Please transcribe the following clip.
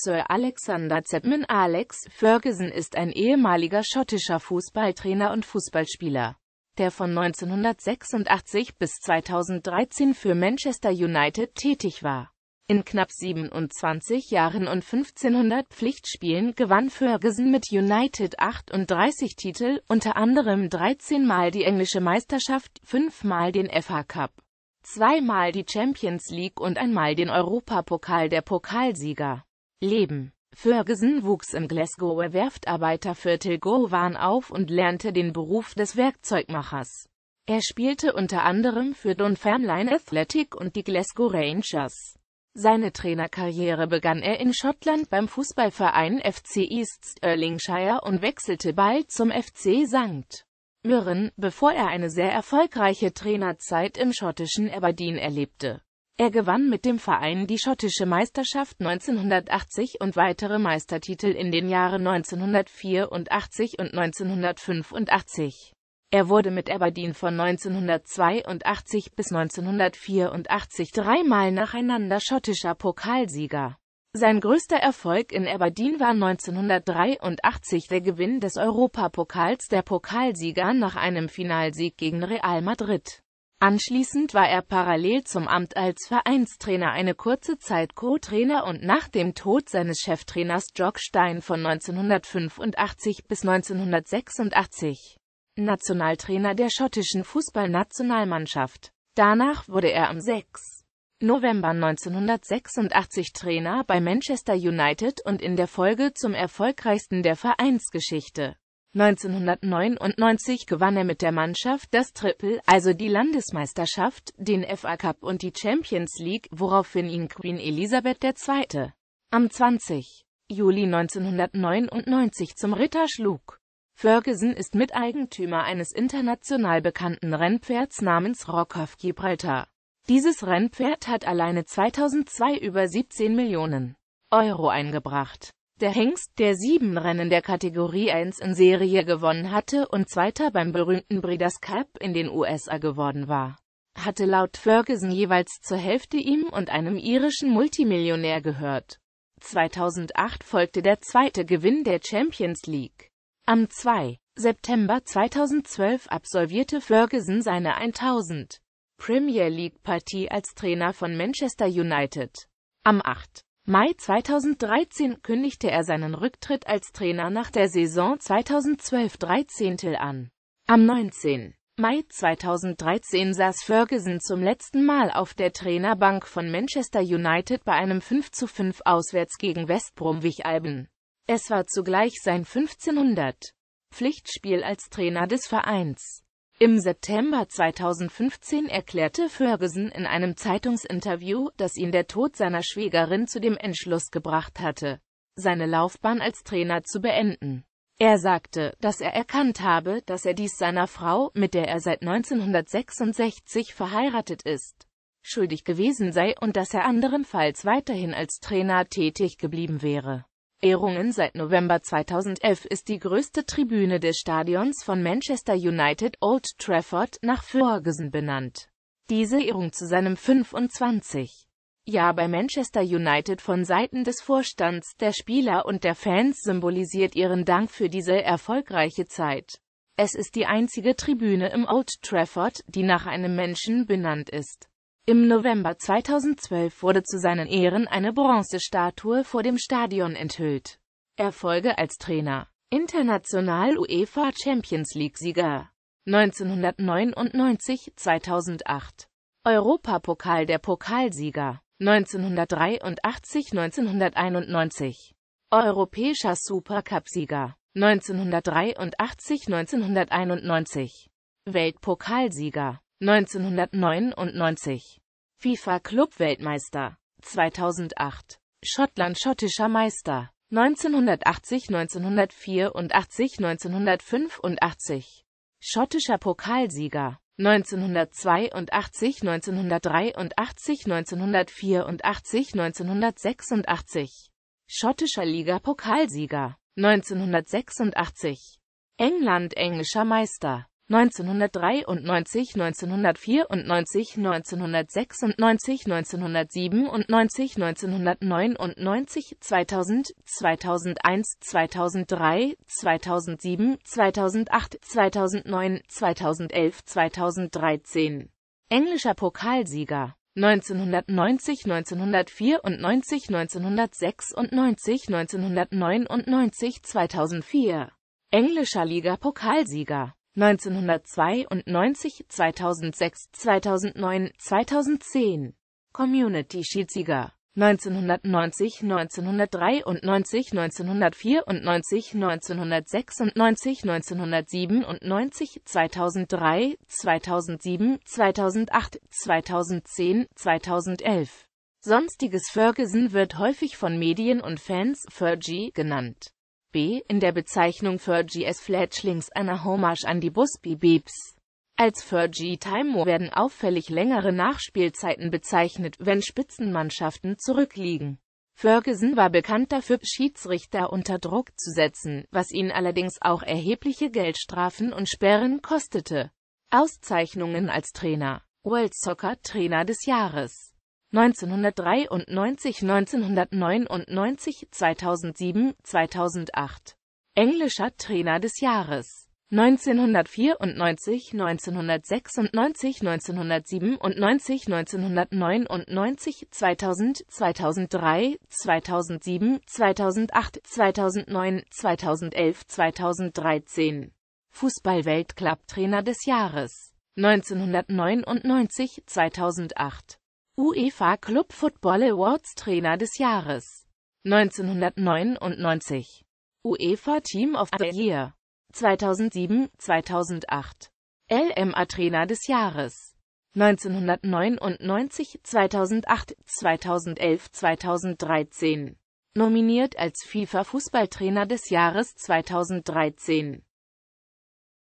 Sir Alexander Zepman Alex Ferguson ist ein ehemaliger schottischer Fußballtrainer und Fußballspieler, der von 1986 bis 2013 für Manchester United tätig war. In knapp 27 Jahren und 1500 Pflichtspielen gewann Ferguson mit United 38 Titel, unter anderem 13 Mal die englische Meisterschaft, 5 Mal den FA Cup, 2 Mal die Champions League und einmal den Europapokal der Pokalsieger. Leben Ferguson wuchs im Glasgower Werftarbeiterviertel Govan auf und lernte den Beruf des Werkzeugmachers. Er spielte unter anderem für Dunfermline Athletic und die Glasgow Rangers. Seine Trainerkarriere begann er in Schottland beim Fußballverein FC East Stirlingshire und wechselte bald zum FC St. Mirren, bevor er eine sehr erfolgreiche Trainerzeit im schottischen Aberdeen erlebte. Er gewann mit dem Verein die schottische Meisterschaft 1980 und weitere Meistertitel in den Jahren 1984 und 1985. Er wurde mit Aberdeen von 1982 bis 1984 dreimal nacheinander schottischer Pokalsieger. Sein größter Erfolg in Aberdeen war 1983 der Gewinn des Europapokals der Pokalsieger nach einem Finalsieg gegen Real Madrid. Anschließend war er parallel zum Amt als Vereinstrainer eine kurze Zeit Co-Trainer und nach dem Tod seines Cheftrainers Jock Stein von 1985 bis 1986 Nationaltrainer der schottischen Fußballnationalmannschaft. Danach wurde er am 6. November 1986 Trainer bei Manchester United und in der Folge zum erfolgreichsten der Vereinsgeschichte. 1999 gewann er mit der Mannschaft das Triple, also die Landesmeisterschaft, den FA Cup und die Champions League, woraufhin ihn Queen Elisabeth II. am 20. Juli 1999 zum Ritter schlug. Ferguson ist Miteigentümer eines international bekannten Rennpferds namens Rock of Gibraltar. Dieses Rennpferd hat alleine 2002 über 17 Millionen Euro eingebracht der Hengst, der sieben Rennen der Kategorie 1 in Serie gewonnen hatte und Zweiter beim berühmten Breeders' Cup in den USA geworden war, hatte laut Ferguson jeweils zur Hälfte ihm und einem irischen Multimillionär gehört. 2008 folgte der zweite Gewinn der Champions League. Am 2. September 2012 absolvierte Ferguson seine 1000 Premier League Partie als Trainer von Manchester United. Am 8. Mai 2013 kündigte er seinen Rücktritt als Trainer nach der Saison 2012-13 an. Am 19. Mai 2013 saß Ferguson zum letzten Mal auf der Trainerbank von Manchester United bei einem 5 zu 5 auswärts gegen West Bromwich Alben. Es war zugleich sein 1500. Pflichtspiel als Trainer des Vereins. Im September 2015 erklärte Ferguson in einem Zeitungsinterview, dass ihn der Tod seiner Schwägerin zu dem Entschluss gebracht hatte, seine Laufbahn als Trainer zu beenden. Er sagte, dass er erkannt habe, dass er dies seiner Frau, mit der er seit 1966 verheiratet ist, schuldig gewesen sei und dass er anderenfalls weiterhin als Trainer tätig geblieben wäre. Ehrungen Seit November 2011 ist die größte Tribüne des Stadions von Manchester United Old Trafford nach Ferguson benannt. Diese Ehrung zu seinem 25. Ja bei Manchester United von Seiten des Vorstands, der Spieler und der Fans symbolisiert ihren Dank für diese erfolgreiche Zeit. Es ist die einzige Tribüne im Old Trafford, die nach einem Menschen benannt ist. Im November 2012 wurde zu seinen Ehren eine Bronzestatue vor dem Stadion enthüllt. Erfolge als Trainer. International UEFA Champions League-Sieger. 1999, 2008. Europapokal der Pokalsieger. 1983, 1991. Europäischer Supercup-Sieger. 1983, 1991. Weltpokalsieger. 1999. FIFA Club Weltmeister 2008 Schottland schottischer Meister 1980, 1984, 1985 Schottischer Pokalsieger 1982, 1983, 1984, 1986 Schottischer Liga Pokalsieger 1986 England englischer Meister 1993, 1994, 1996, 1997, 1999, 2000, 2001, 2003, 2007, 2008, 2009, 2011, 2013. Englischer Pokalsieger 1990, 1994, 1996, 1999, 2004. Englischer Liga Pokalsieger 1992, 2006, 2009, 2010 Community-Schiedsrichter 1990, 1993, 1994, 1996, 1997, 2003, 2007, 2008, 2010, 2011 Sonstiges Ferguson wird häufig von Medien und Fans Fergie genannt. B. In der Bezeichnung Fergie S. Fletchlings einer Hommage an die Busby Beeps. Als Fergie Timor werden auffällig längere Nachspielzeiten bezeichnet, wenn Spitzenmannschaften zurückliegen. Ferguson war bekannt dafür, Schiedsrichter unter Druck zu setzen, was ihn allerdings auch erhebliche Geldstrafen und Sperren kostete. Auszeichnungen als Trainer World Soccer Trainer des Jahres 1993, 1999, 2007, 2008. Englischer Trainer des Jahres 1994, 1996, 1997, 1999, 2000, 2003, 2007, 2008, 2009, 2011, 2013. fußball weltclub trainer des Jahres 1999, 2008. UEFA Club Football Awards Trainer des Jahres 1999, UEFA Team of the Year 2007, 2008, LMA Trainer des Jahres 1999, 2008, 2011, 2013, nominiert als FIFA Fußballtrainer des Jahres 2013.